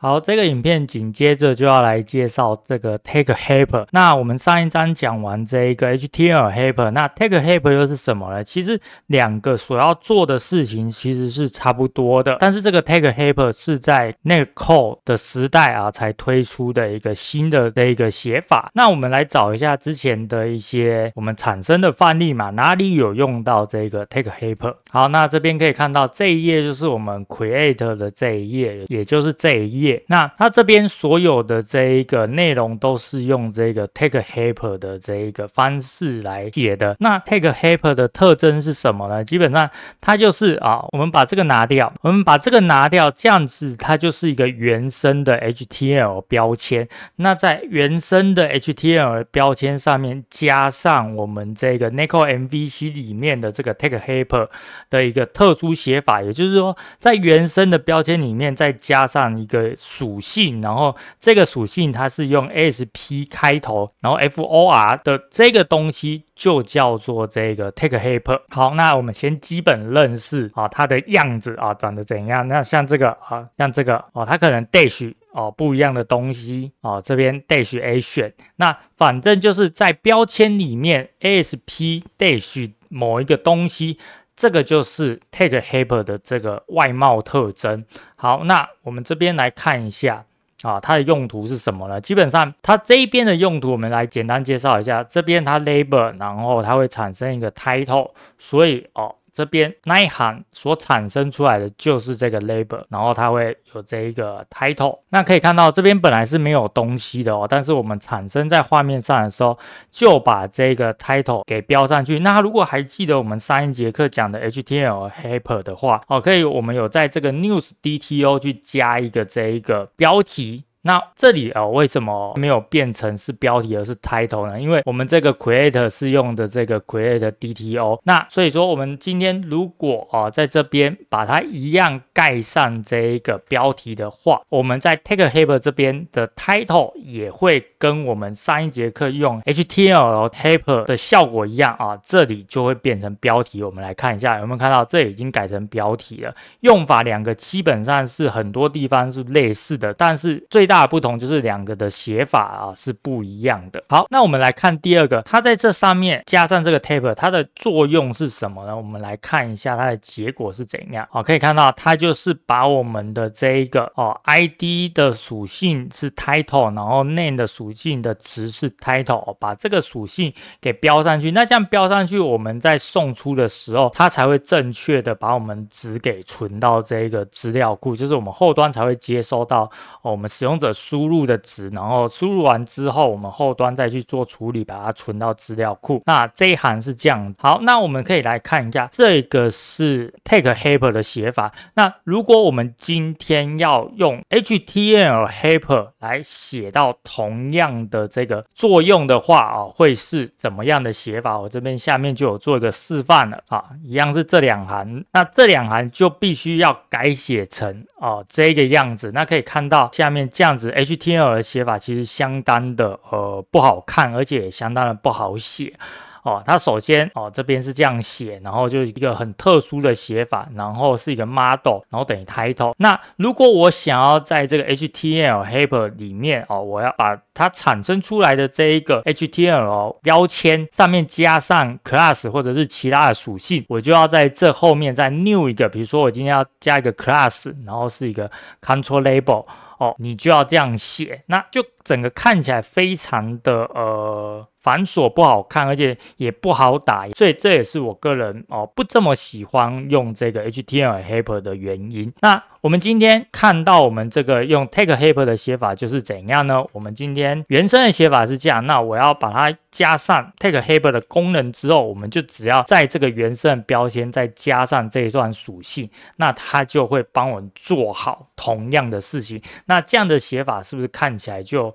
好，这个影片紧接着就要来介绍这个 take helper。那我们上一章讲完这一个 html helper，那 take helper 又是什么呢？其实两个所要做的事情其实是差不多的，但是这个 take helper 是在那个 c o l l 的时代啊才推出的一个新的这一个写法。那我们来找一下之前的一些我们产生的范例嘛，哪里有用到这个 take helper？好，那这边可以看到这一页就是我们 create 的这一页，也就是这一页。那它这边所有的这一个内容都是用这个 t a k e helper 的这一个方式来写的。那 t a k e helper 的特征是什么呢？基本上它就是啊，我们把这个拿掉，我们把这个拿掉，这样子它就是一个原生的 HTML 标签。那在原生的 HTML 标签上面加上我们这个 n i c o MVC 里面的这个 t a k e helper 的一个特殊写法，也就是说，在原生的标签里面再加上一个。属性，然后这个属性它是用 sp 开头，然后 for 的这个东西就叫做这个 take h e p p e r 好，那我们先基本认识啊，它的样子啊，长得怎样？那像这个啊，像这个哦，它可能 dash 哦不一样的东西啊，这边 dash a 选，那反正就是在标签里面 sp dash 某一个东西。这个就是 take helper 的这个外貌特征。好，那我们这边来看一下啊，它的用途是什么呢？基本上它这一边的用途，我们来简单介绍一下。这边它 label，然后它会产生一个 title，所以哦。这边那一行所产生出来的就是这个 label，然后它会有这一个 title。那可以看到这边本来是没有东西的哦，但是我们产生在画面上的时候，就把这个 title 给标上去。那如果还记得我们上一节课讲的 HTML helper 的话，好，可以我们有在这个 news DTO 去加一个这一个标题。那这里哦，为什么没有变成是标题，而是 title 呢？因为我们这个 create 是用的这个 create DTO。那所以说，我们今天如果啊，在这边把它一样盖上这个标题的话，我们在 tag helper 这边的 title 也会跟我们上一节课用 HTML helper 的效果一样啊。这里就会变成标题。我们来看一下，有没有看到这已经改成标题了？用法两个基本上是很多地方是类似的，但是最大不同就是两个的写法啊是不一样的。好，那我们来看第二个，它在这上面加上这个 t a p e r 它的作用是什么呢？我们来看一下它的结果是怎样。好，可以看到它就是把我们的这一个哦 id 的属性是 title，然后 name 的属性的值是 title，把这个属性给标上去。那这样标上去，我们在送出的时候，它才会正确的把我们值给存到这一个资料库，就是我们后端才会接收到我们使用。者输入的值，然后输入完之后，我们后端再去做处理，把它存到资料库。那这一行是这样。好，那我们可以来看一下，这个是 take helper 的写法。那如果我们今天要用 HTML helper 来写到同样的这个作用的话啊，会是怎么样的写法？我这边下面就有做一个示范了啊，一样是这两行。那这两行就必须要改写成啊这个样子。那可以看到下面这样。这样子，HTML 的写法其实相当的呃不好看，而且也相当的不好写哦。它首先哦这边是这样写，然后就是一个很特殊的写法，然后是一个 model，然后等于 title。那如果我想要在这个 HTML helper 里面哦，我要把它产生出来的这一个 HTML 哦标签上面加上 class 或者是其他的属性，我就要在这后面再 new 一个，比如说我今天要加一个 class，然后是一个 control label。哦，你就要这样写，那就。整个看起来非常的呃繁琐不好看，而且也不好打，所以这也是我个人哦不这么喜欢用这个 HTML helper 的原因。那我们今天看到我们这个用 take helper 的写法就是怎样呢？我们今天原生的写法是这样，那我要把它加上 take helper 的功能之后，我们就只要在这个原生的标签再加上这一段属性，那它就会帮我们做好同样的事情。那这样的写法是不是看起来就？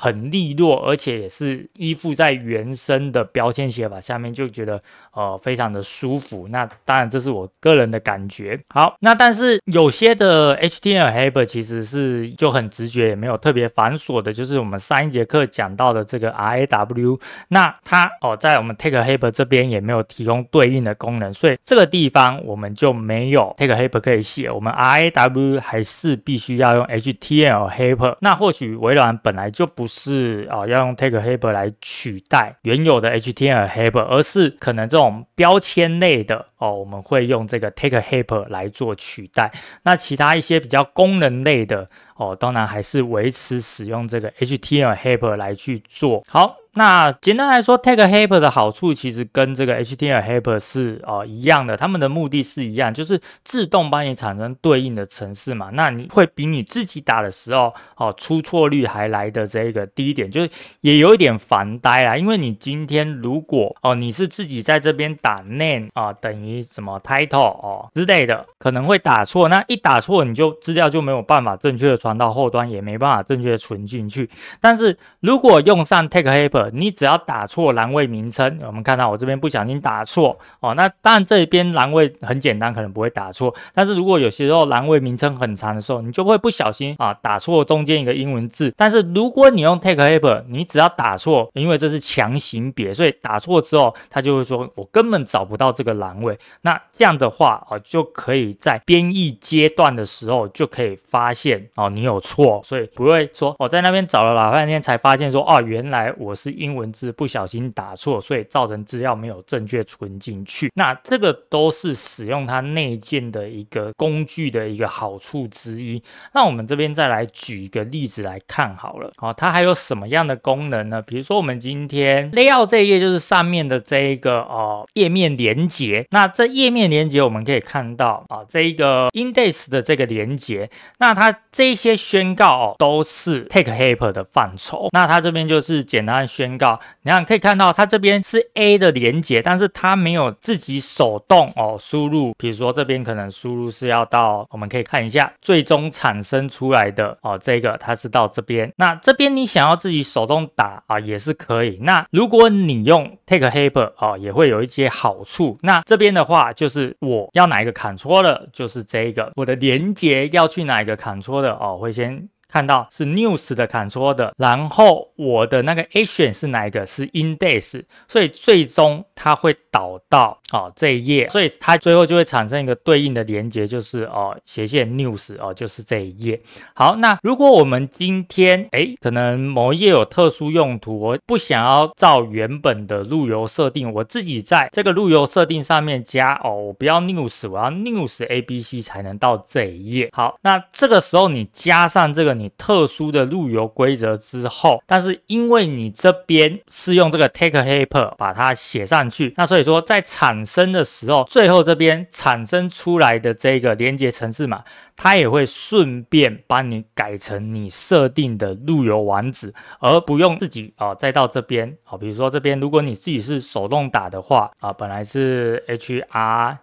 很利落，而且也是依附在原生的标签写法下面，就觉得呃非常的舒服。那当然这是我个人的感觉。好，那但是有些的 HTML helper 其实是就很直觉，也没有特别繁琐的，就是我们上一节课讲到的这个 RAW，那它哦在我们 Take helper 这边也没有提供对应的功能，所以这个地方我们就没有 Take helper 可以写，我们 RAW 还是必须要用 HTML helper。那或许微软本来就不。是啊，要用 tag helper 来取代原有的 HTML helper，而是可能这种标签类的哦，我们会用这个 tag helper 来做取代。那其他一些比较功能类的哦，当然还是维持使用这个 HTML helper 来去做。好。那简单来说，Take Helper 的好处其实跟这个 HTML Helper 是哦一样的，他们的目的是一样，就是自动帮你产生对应的城市嘛。那你会比你自己打的时候，哦出错率还来的这个低一点，就是也有一点烦呆啦。因为你今天如果哦你是自己在这边打 name 啊等于什么 title 哦之类的，可能会打错。那一打错，你就资料就没有办法正确的传到后端，也没办法正确的存进去。但是如果用上 Take Helper。你只要打错栏位名称，我们看到我这边不小心打错哦。那当然这边栏位很简单，可能不会打错。但是如果有些时候栏位名称很长的时候，你就会不小心啊打错中间一个英文字。但是如果你用 Take Helper，你只要打错，因为这是强行别，所以打错之后，他就会说我根本找不到这个栏位。那这样的话啊，就可以在编译阶段的时候就可以发现哦你有错，所以不会说我在那边找了老半天才发现说哦原来我是。英文字不小心打错，所以造成资料没有正确存进去。那这个都是使用它内建的一个工具的一个好处之一。那我们这边再来举一个例子来看好了。哦，它还有什么样的功能呢？比如说我们今天 l a y o u t 这一页就是上面的这一个哦页面连接。那这页面连接我们可以看到啊，这一个 index 的这个连接。那它这些宣告哦都是 take helper 的范畴。那它这边就是简单。宣告，你看可以看到，它这边是 A 的连接，但是它没有自己手动哦输入，比如说这边可能输入是要到，我们可以看一下最终产生出来的哦，这个它是到这边。那这边你想要自己手动打啊也是可以。那如果你用 Take Helper 啊，也会有一些好处。那这边的话就是我要哪一个砍错的，就是这个我的连接要去哪一个砍错的哦，会先。看到是 news 的 Ctrl 的，然后我的那个 action 是哪一个是 index，所以最终它会导到哦这一页，所以它最后就会产生一个对应的连接，就是哦斜线 news 哦就是这一页。好，那如果我们今天哎可能某一页有特殊用途，我不想要照原本的路由设定，我自己在这个路由设定上面加哦，我不要 news，我要 news abc 才能到这一页。好，那这个时候你加上这个。你特殊的路由规则之后，但是因为你这边是用这个 take helper 把它写上去，那所以说在产生的时候，最后这边产生出来的这个连接层次嘛，它也会顺便帮你改成你设定的路由网址，而不用自己啊再到这边啊，比如说这边如果你自己是手动打的话啊，本来是 href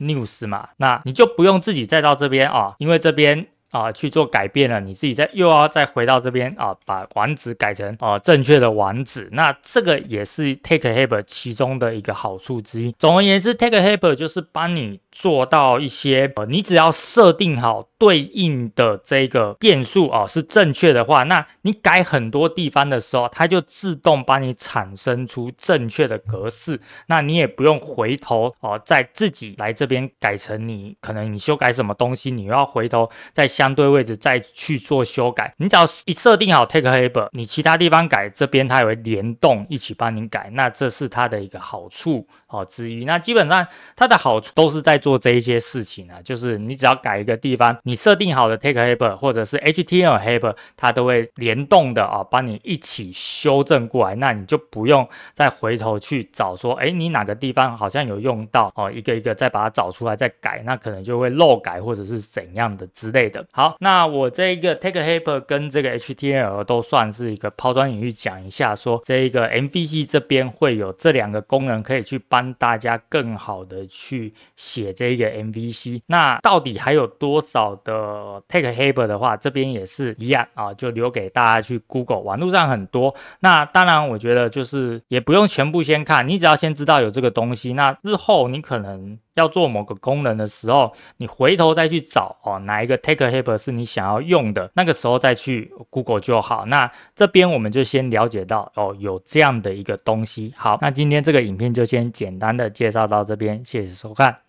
news 嘛，那你就不用自己再到这边啊，因为这边。啊，去做改变了，你自己再又要再回到这边啊，把网址改成啊正确的网址，那这个也是 Take h a l p e r 其中的一个好处之一。总而言之，Take h a l p e r 就是帮你做到一些，呃，你只要设定好对应的这个变数啊是正确的话，那你改很多地方的时候，它就自动帮你产生出正确的格式，那你也不用回头哦，在自己来这边改成你可能你修改什么东西，你又要回头再下。相对位置再去做修改，你只要一设定好 take h e b p e r 你其他地方改这边它也会联动一起帮你改，那这是它的一个好处哦之一。那基本上它的好处都是在做这一些事情啊，就是你只要改一个地方，你设定好的 take h e b p e r 或者是 html h a p e r 它都会联动的啊，帮你一起修正过来，那你就不用再回头去找说，哎，你哪个地方好像有用到哦，一个一个再把它找出来再改，那可能就会漏改或者是怎样的之类的。好，那我这一个 take h p a p e r 跟这个 HTML 都算是一个抛砖引玉，讲一下说这一个 MVC 这边会有这两个功能可以去帮大家更好的去写这一个 MVC。那到底还有多少的 take h p a p e r 的话，这边也是一样啊，就留给大家去 Google 网路上很多。那当然，我觉得就是也不用全部先看，你只要先知道有这个东西，那日后你可能要做某个功能的时候，你回头再去找哦，哪一个 take h p a p e r 是你想要用的那个时候再去 Google 就好。那这边我们就先了解到哦，有这样的一个东西。好，那今天这个影片就先简单的介绍到这边，谢谢收看。